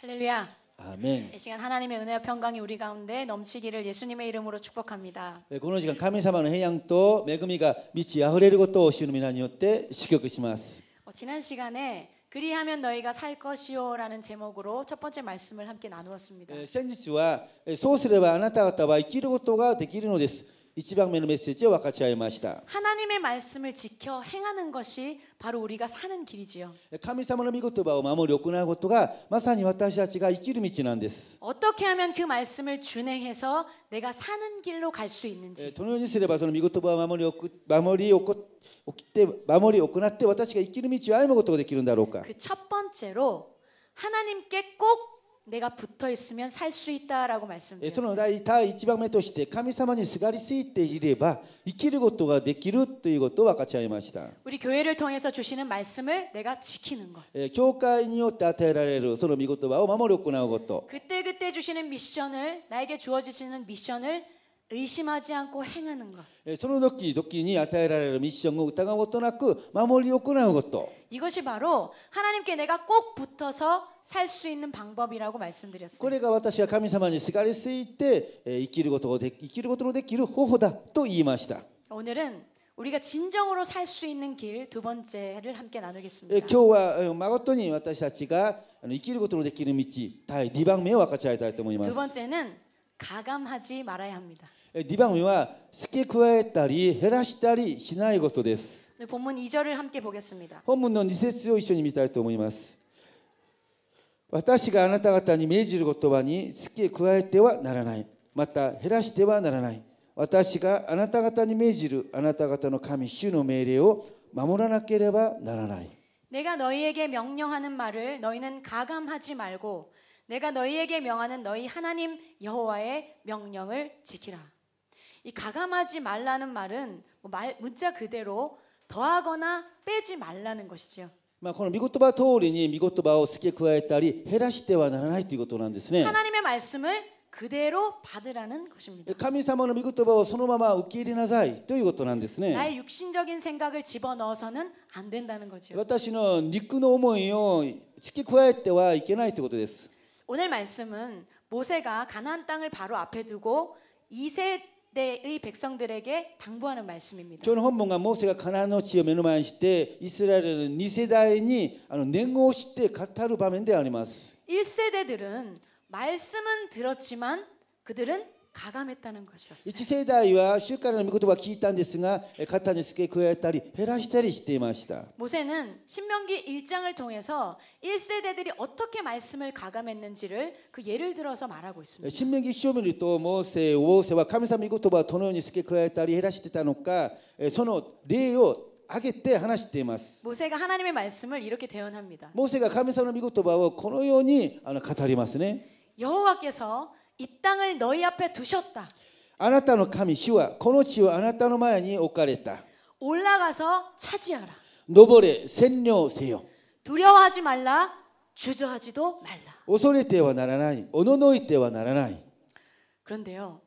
할렐루야. 아멘. 이 시간 하나님의 은혜와 평강이 우리 가운데 넘치기를 예수님의 이름으로 축복합니다. 네, こ 시간 神様の平安と恵みが満ち溢れることを主の皆によって祝福します. 어, 지난 시간에 그리하면 너희가 살 것이요라는 제목으로 첫 번째 말씀을 함께 나누었습니다. 先日はそうすればあなた方は生きることができるのです。 네, 이 지방면의 메시지와 같이 하였습니다 하나님의 말씀을 지켜 행하는 것이 바로 우리가 사는 길이지요. 神様の御言葉を守る行うことがまさに私たちが生きる道なんです. 어떻게 하면 그 말씀을 준행해서 내가 사는 길로 갈 수 있는지. どのようにすればその御言葉を守り行って守り行って私が生きる道を歩むことができるんだろうか.그첫 예, 그 번째로 하나님께 꼭 내가 붙어 있으면 살 수 있다라고 말씀드렸어요. その第第一番目として神様にすがりついていれば生きることができるということを分かち合いました. 우리 교회를 통해서 주시는 말씀을 내가 지키는 것. 教会によって与えられるその御言葉を守り行うこと. 그때 그때 주시는 미션을 나에게 주어지시는 미션을 의심하지 않고 행하는 것. その時々に与えられるミッションを疑うことなく守り行うこと. 이것이 바로 하나님께 내가 꼭 붙어서 살 수 있는 방법이라고 말씀드렸습니다. これが私は神様にすがりついて生きることをで生きることのできる方法だと言いました. 오늘은 우리가 진정으로 살 수 있는 길 두 번째를 함께 나누겠습니다. 今日は誠に私たちが生きることのできる道第2番目を分かち合いたいと思います.두 번째는 가감하지 말아야 합니다. ィバ目は付け加えたり減らしたりしないことです。本文2절을함께보겠습니 다。 本文の2節を一緒に見たいと思います。私があなた方に命じる言葉に付け加えてはならない。また減らしてはならない。私があなた方に命じるあなた方の神主の命令を守らなければならない。내가너희에게명령하는말을너희는가감하지말고내가너희에게명하는너희하나님여호와의명령을지키라이 가감하지 말라는 말은 말 문자 그대로 더하거나 빼지 말라는 것이죠. まあこの御言葉通りに御言葉を付け加えたり減らしてはならないということなんですね。 하나님의 말씀을 그대로 받으라는 것입니다. 神様の御言葉をそのまま受け入れなさいということなんですね。 나의 육신적인 생각을 집어넣어서는 안 된다는 거죠. 私の肉の思いを付け加えてはいけないということです。 오늘 말씀은 모세가 가나안 땅을 바로 앞에 두고 이세 때의 백성들에게 당부하는 말씀입니다. その本文がモーセがカナンの地を目の前にしてイスラエルの2世代にあの念をして語る場面であります。 1세대들은 말씀은 들었지만 그들은 가감했다는 것이었어요. 1世代は習慣の御言葉を聞いたんですが、語につけ加えたり減らしたりしていました. 모세는 신명기 1장을 통해서 1세대들이 어떻게 말씀을 가감했는지를 그 예를 들어서 말하고 있습니다. 신명기 書を見ると、モーセ、モーセは神様の御言葉をどのように付け加えたり減らしてたのか、その例を挙げて話しています。 모세가 하나님의 말씀을 이렇게 대언합니다. 모세가 하나님의 말씀을このように語りますね。여호와께서 이 땅을 너희 앞에 두셨다. あなたの神主はこの地をあなたの前に置かれた 올라가서 차지하라. 登れ占領せよ 두려워하지 말라. 주저하지도 말라. 恐れてはならないおののいてはならない 그런데요.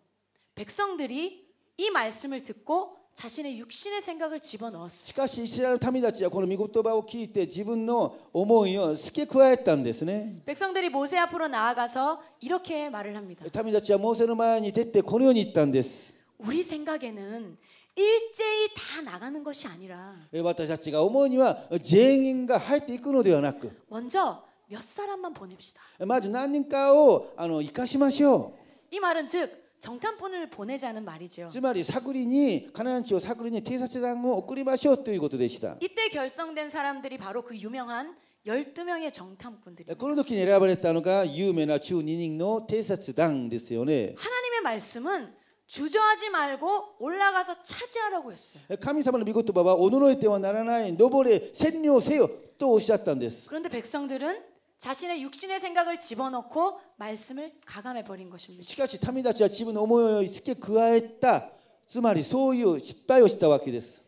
백성들이 이 말씀을 듣고 자신의 육신의 생각을 집어넣었어요. しかしイスラエル民たちはこの御言葉を聞いて自分の思いを付け加えたんですね。 백성들이 모세 앞으로 나아가서 이렇게 말을 합니다. 民たちはモーセの前に出てこのように言ったんです。 우리 생각에는 일제히 다 나가는 것이 아니라 私たちが思うには全員が入っていくのではなく 먼저 몇 사람만 보냅시다. まず何人かをあの生かしましょう。이 말은 즉 정탐꾼을 보내자는 말이죠. つまり探りにカナン地を探りに偵察団を送りましょうということでした。 이때 결성된 사람들이 바로 그 유명한 12명의 정탐꾼들입니다. この時に選ばれたのが有名な12人の偵察団ですよね。 하나님의 말씀은 주저하지 말고 올라가서 차지하라고 했어요. 神様の御言葉は驚いてはならない、登れ、占領せよとおっしゃったんです。 그런데 백성들은 자신의 육신의 생각을 집어넣고 말씀을 가감해 버린 것입니다. しかし民たちは自分の思いをつけ加えたつまりそういう失敗をしたわけです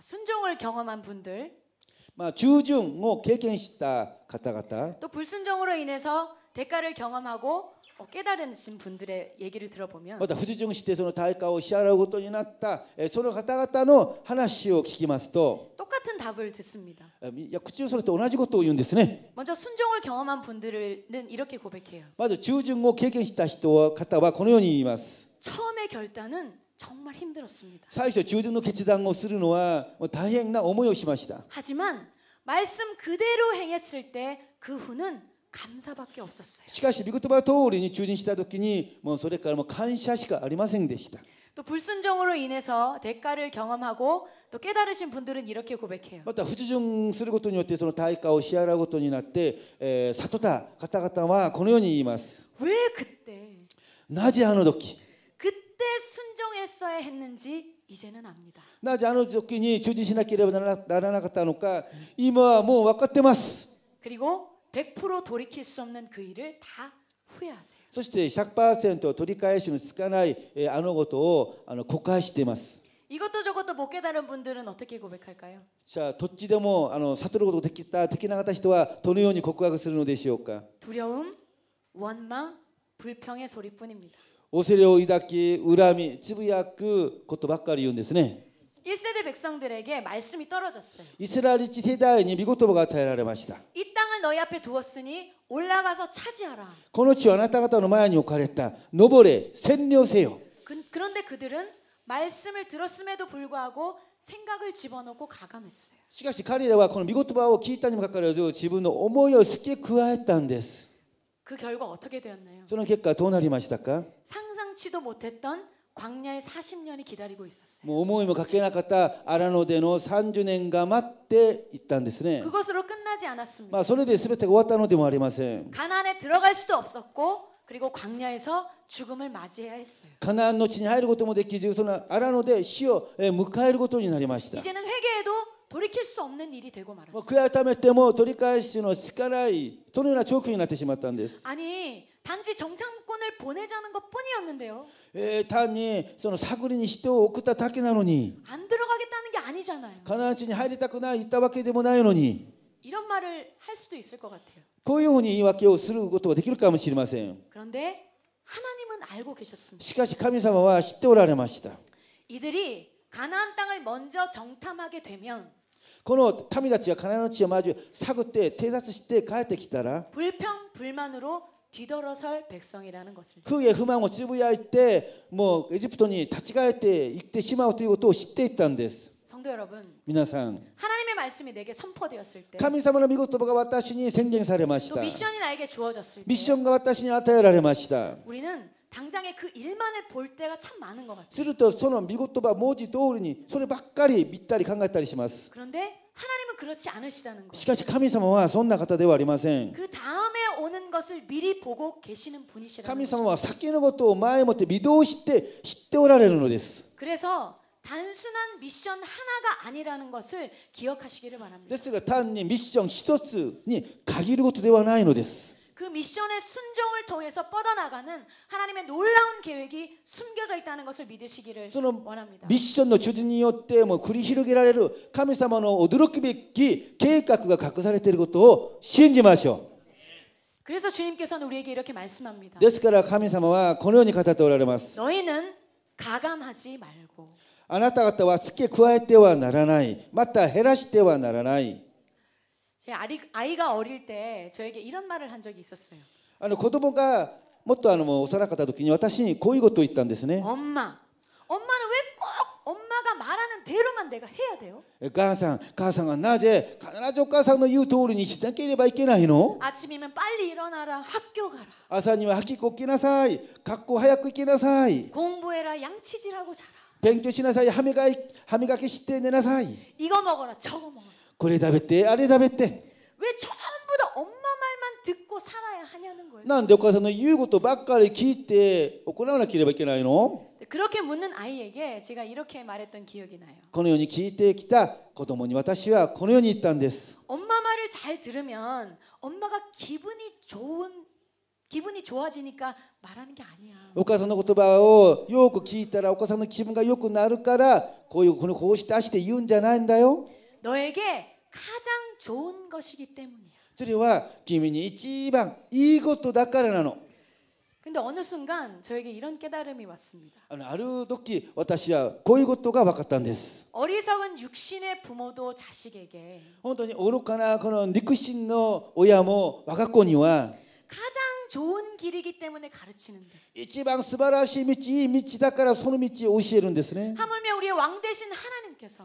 순종을 경험한 분들 まあ従順を経験した方々또 불순종으로 인해서 대가를 경험하고 깨달으신 분들의 얘기를 들어보면 また不順してその対価を支払うことになったその方々の話を聞きますと 똑같은 답을 듣습니다. 口をそろって同じことを言うんですね. 먼저 순종을 경험한 분들은 이렇게 고백해요. 맞아. 従順を経験した人は方はこのように言います. 처음의 결단은 정말 힘들었습니다. 最初従順の決断をするのは大変な思いをしました. 하지만 말씀 그대로 행했을 때 그 후는 감사밖에 없었어요. しかし御言葉通りに従順した時にもうそれからもう感謝しかありませんでした。또 불순종으로 인해서 대가를 경험하고 또 깨달으신 분들은 이렇게 고백해요. 맞다. 후지중 쓰는 것도 요때서 대가를 시하라 것도니 나때 사토다 가타가타와 このように言います.왜 그때? 나지 않은 도끼. 그때 순종했어야 했는지 이제는 압니다. 나지 않은 도끼니 주지시나기를 나라나갔다니까 이마 뭐 왔겠대마스. 그리고 100% 돌이킬 수 없는 그 일을 다そして100%取り返しのつかないあのことをあの告白しています。이것도저것도못깨달은분들은어떻게고백할까요자どっちでもあの悟ることができたできなか人はどのように告白するのでしょうか。두려움원망불평의소리뿐입니 다。 恐れを抱き、恨み、つぶやくことばっかり言うんですね。 1세대 백성들에게 말씀이 떨어졌어요. 이스라엘 지세다니 미국도 같아라 마시다. 이 땅을 너희 앞에 두었으니 올라가서 차지하라. この地はあなた方の前に置かれた。登れ、占領せよ. 그, 그런데 그들은 말씀을 들었음에도 불구하고 생각을 집어넣고 가감했어요. しかし彼らはこの御言葉を聞いたにもかかわらず自分の思いを付け加えたんで그 결과 어떻게 되었나요? その結果どうなりました 상상치도 못했던 광야에40년이기다리고있었어요もう思いもかけなかったアラノでの30年が待っていたんですね그것으로끝나지않았습니다まあそれで全てが終わったのでもありません가나안에들어갈수도없었고그리고광야에서죽음을맞이해야했어요가나안노치入ることもできずそのアラノで死を迎えることになりました이제는회개해도돌이킬수없는일이되고말았어요悔やためても取り返しのつかないそのような状況になってしまったんです아니 단지 정탐꾼을 보내자는 것뿐이었는데요. 에, 예, 단이 저 사그린 시대오 오크다 닦이나노안 들어가겠다는 게 아니잖아요. 가나안 친이 하리 닦거나 이따밖에 되모나요노니. 이런 말을 할 수도 있을 것 같아요. 고요니 이와께오 쓰는 것도 되기를까 하면 지르마세요. 그런데 하나님은 알고 계셨습니다. 시카시 카미사마와 시대오라는 맛이 이들이 가나안 땅을 먼저 정탐하게 되면 この民たちが必ず地を交え、探って、偵察して帰ってきたら、불평불만으로 뒤돌아설 백성이라는 것을. 그 예후망 지부야할 때뭐 에집토니 다치갈 때 이때 심하고 뛰고 또 10대 있단데스. 성도 여러분. 미나상. 하나님의 말씀이 내게 선포되었을 때. 카미사마는 미국도가 왔다시니 생쟁사를 마시다. 또 미션이 나에게 주어졌을 때. 미션과 왔다시니 아타야를 마시다. 우리는 당장의 그 일만을 볼 때가 참 많은 것 같아요. するとその見言葉文字通りにそればっかり見たり考えたりします。 그런데 하나님은 그렇지 않으시다는 거. しかし神様はそんな方ではありません。그 다음에 오는 것을 미리 보고 계시는 분이시라는. 神様は先のことを前もって見通して知っておられるのです。 그래서 단순한 미션 하나가 아니라는 것을 기억하시기를 바랍니다. ですが単にミッション一つに限ることではないのです。그 미션의 순종을 통해서 뻗어나가는 하나님의 놀라운 계획이 숨겨져 있다는 것을 믿으시기를 원합니다. 미션의 주진によっても繰り広げられる神様の驚くべき計画が隠されていることを信じましょう. 그래서 주님께서는 우리에게 이렇게 말씀합니다. ですから神様はこのように語っておられます. 너희는 가감하지 말고. あなた方は付け加えてはならない。また減らしてはならない。제 아리, 아이가 어릴 때 저에게 이런 말을 한 적이 있었어요. あの子供がもっとあの幼かった時に私にこういうことを言ったんですね。 엄마, 엄마는 왜 꼭 엄마가 말하는 대로만 내가 해야 돼요? え母さん、母さんがなぜ必ずお母さんの言う通りにしなければいけないの 아침이면 빨리 일어나라, 학교 가라, 朝には吐きこきなさい。学校早く行きなさい。 공부해라, 양치질하고 자라, 勉強しなさい。歯磨き歯磨きして寝なさい。 이거 먹어라, 저거 먹어라. これ食べてあれ食べて왜전부다엄마말만듣고살아야하냐는거예요なんでお母さんの言うことばっかり聞いて怒わなければいけないの그렇게묻는아이에게제가이렇게말했던기억이나요このように聞いてきた子供に私はこのように言ったんです。엄마말을잘들으면엄마가기분이좋은기분이좋아지니까말하는게아니야お母さんの言葉をよく聞いたらお母さんの気分が良くなるからこういうこのこうしてああして言うんじゃないんだよ。 너에게 가장 좋은 것이기 때문이야. それは君に一番いいことだからなの。 근데 어느 순간 저에게 이런 깨달음이 왔습니다. ある時私はこういうことが分かったんです. 어리석은 육신의 부모도 자식에게 本当に愚かなこの肉親の親も我が子には 가장 좋은 길이기 때문에 가르치는데. 一番素晴らしい道いい道だからその道を教えるんですね. 하물며 우리의 왕 대신 하나님께서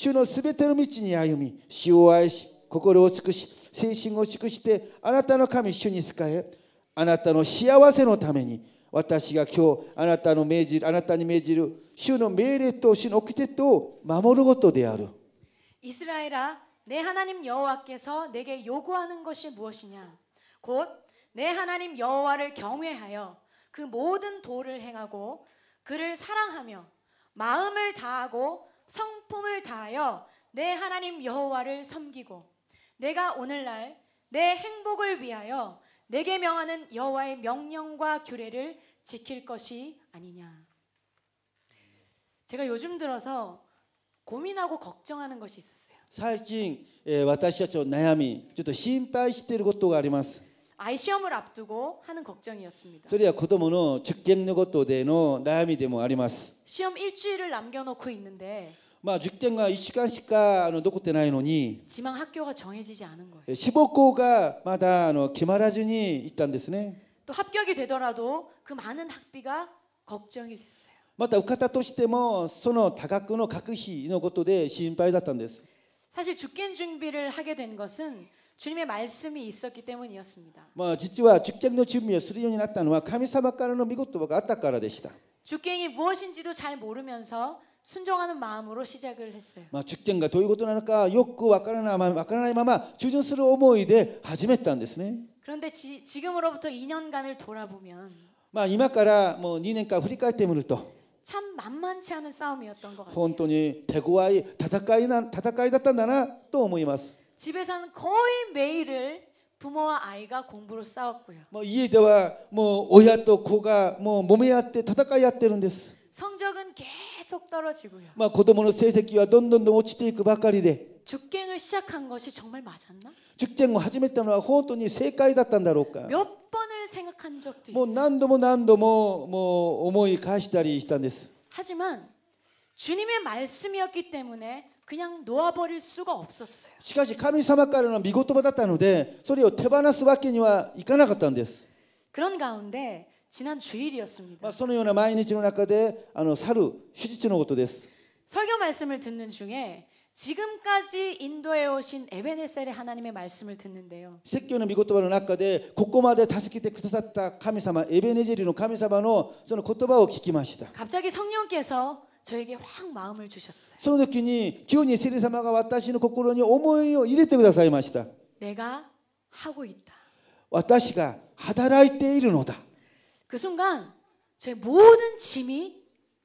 主のすべての道に歩み、主を愛し、心を尽くし、精神を尽くして、あなたの神、主に仕え、あなたの幸せのために、私が今日あなたの命じるあなたに命じる主の命令と主の掟と守ることである。イスラエラ、내하나님여호와께서내게요구하는것이무엇이냐곧내하나님여호와를경외하여그모든도를행하고그를사랑하며마음을다하고 성품을 다하여 내 하나님 여호와를 섬기고 내가 오늘날 내 행복을 위하여 내게 명하는 여호와의 명령과 규례를 지킬 것이 아니냐. 제가 요즘 들어서 고민하고 걱정하는 것이 있었어요. 最近え私たちの悩みちょっと心配していることがあります 아이 시험을 앞두고 하는 걱정이었습니다. それは子供の受験のことでの悩みでもあります。 시험 일주일을 남겨놓고 있는데 まあ受験が1週間しかあの残ってないのに 지망 학교가 정해지지 않은 거예요. 志望校がまだあの決まらずに行ったんですね。또 합격이 되더라도 그 많은 학비가 걱정이 됐어요. また受かったとしてもその多額の学費のことで心配だったんです。 사실 죽겐 준비를 하게 된 것은 주님의 말씀이 있었기 때문이었습니다. 뭐実は 직장의 준비에 수련이 났다는 神様からの 미국도가 왔다からでした. 주행이 무엇인지도 잘 모르면서 순종하는 마음으로 시작을 했어요. 뭐 직장과 どういうことなのかよくわからないままわからないまま中心する思いで始め 그런데 지, 지금으로부터 2년간을 돌아보면 まあ今からもう2年間振り返ってみ참 뭐, 만만치 않은 싸움이었던 것 같아요. 本当に手強い戦いな戦いだったんだなと思います。 집에서는 거의 매일을 부모와 아이가 공부로 싸웠고요. 뭐 이에대와 뭐 오야 또 고가 뭐 몸에야 때 터다까야 때는 됐어. 성적은 계속 떨어지고요. 막 뭐 고도모는 새새끼와 돈돈돈 오치테 뭐 이그 바까리데. 죽갱을 시작한 것이 정말 맞았나? 죽갱 뭐 하지메다노 호돈이 세까이다단다로까. 몇 번을 생각한 적도 뭐 있어요. 난도모 난도모 뭐 어머이 뭐, 가시다리 있단데스. 하지만 주님의 말씀이었기 때문에 그냥 놓아버릴 수가 없었어요. しかし神様からの御言葉だったのでそれを手放すわけにはいかなかったんです 그런 가운데 지난 주일이었습니다. そのような毎日の中であの去る手術のことです 설교 말씀을 듣는 중에 지금까지 인도에 오신 에베네셀의 하나님의 말씀을 듣는데요. 새끼는 미고토바의 中で 곳곳마다 助けてくださった神様エベネゼリの神様のその言葉を聞きました. 갑자기 성령께서 저에게 확 마음을 주셨어요. その時に急にセリ様が私の心に思いを入れてくださいました. 내가 하고 있다. 私が働いているのだ.그 순간 제 모든 짐이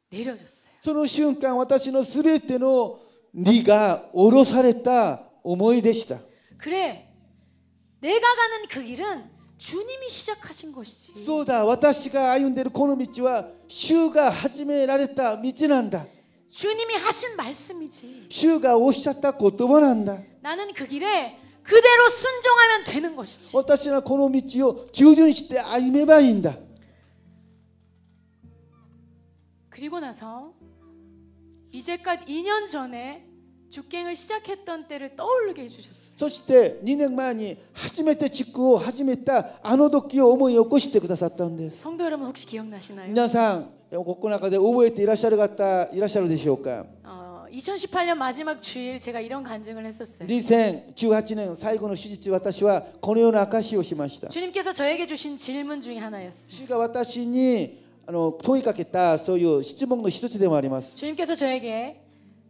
내려졌어요. その瞬間私の全ての荷が下ろされた思いでした. 그래. 내가 가는 그 길은 주님이 시작하신 것이지. そうだ私が歩んでいるこの道は主が始められた道なんだ 주님이 하신 말씀이지. 主がおっしゃった言葉なんだ 나는 그 길에 그대로 순종하면 되는 것이지. 私はこの道を従順して歩めばいいんだ 그리고 나서 이제까지 2년 전에 주행을 시작했던 때를 떠오르게 해주셨어요. そして2年前に初めて地区を始めたあの時を思い起こしてくださったんです. 성도 여러분 혹시 기억나시나요? 皆さん国内で覚えていらっしゃる方いらっしゃるでしょうか? 어, 2018년 마지막 주일 제가 이런 간증을 했었어요. 2018년 最後の手術私はこのような証しをしました. 주님께서 저에게 주신 질문 중에 하나였어요. 주가 私にあの問いかけたそういう質問の一つでもあります。주님께서 저에게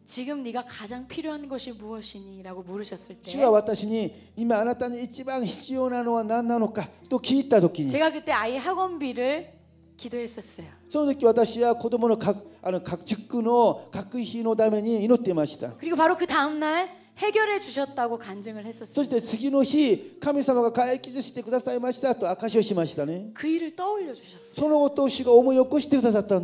지금 네가 가장 필요한 것이 무엇이니라고 물으셨을 때 주가 왔다시니 이마 아나타는 이지방 시오나노와 난나노까 또기있 도끼니 제가 그때 아이 학원비를 기도했었어요. その時私は子供の各あの各塾の各日のために祈ってました. 그리고 바로 그 다음 날 해결해 주셨다고 간증을 했었어요. そして次の日神様が解決してくださいましたと証しをしましたね.그 일을 떠올려 주셨어요. そのことを主が思い起こしてくださった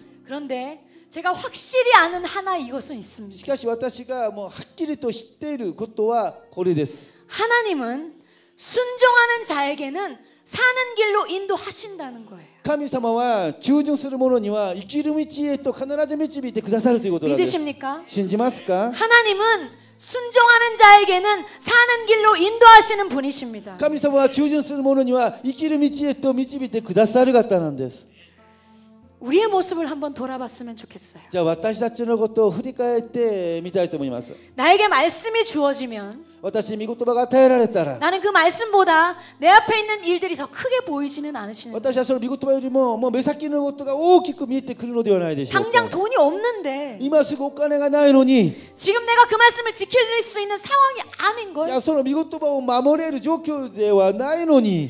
그런데 제가 확실히 아는 하나 이것은 있습니다. しかし私がもうはっきりと知っていることはこれです. 하나님은 순종하는 자에게는 사는 길로 인도하신다는 거예요. 神様は従順する者には生きる道へと必ず導いてくださるということなんです. 믿으십니까? 信じますか? 하나님은 순종하는 자에게는 사는 길로 인도하시는 분이십니다. 神様は従順する者には生きる道へと導いてくださる方なんです. 우리의 모습을 한번 돌아봤으면 좋겠어요. 자, 私たちのことを振り返ってみたいと思います. 나에게 말씀이 주어지면 私に御言葉が与えられたら 나는 그 말씀보다 내 앞에 있는 일들이 더 크게 보이지는 않으시는 私はその御言葉よりももう目先のことが大きく見えてくるのではないでしょうか 당장 돈이 없는데 今すぐお金がないのに 지금 내가 그 말씀을 지킬 수 있는 상황이 아닌 걸. 야, その御言葉を守れる状況ではないのに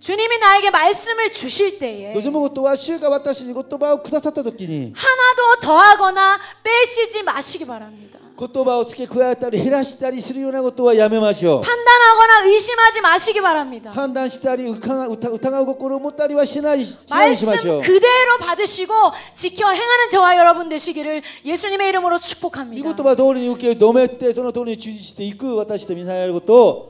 주님이 나에게 말씀을 주실 때에 하나도 더하거나 빼시지 마시기 바랍니다. 판단하거나 의심하지 마시기 바랍니다. 말씀 그대로 받으시고 지켜 행하는 저와 여러분 되시기를 예수님의 이름으로 축복합니다. 이言葉通りに受け止めてその通りに従事していく私と皆さんやるこ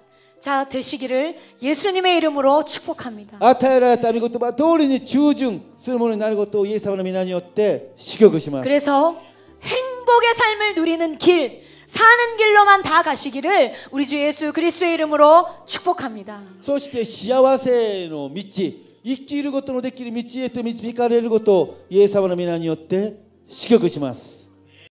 자 되시기를 예수님의 이름으로 축복합니다. 그래서 행복의 삶을 누리는 길 사는 길로만 다 가시기를 우리 주 예수 그리스도의 이름으로 축복합니다. そして幸せの道生きることのできる道へと導かれることをイエス様の皆によって祝福します。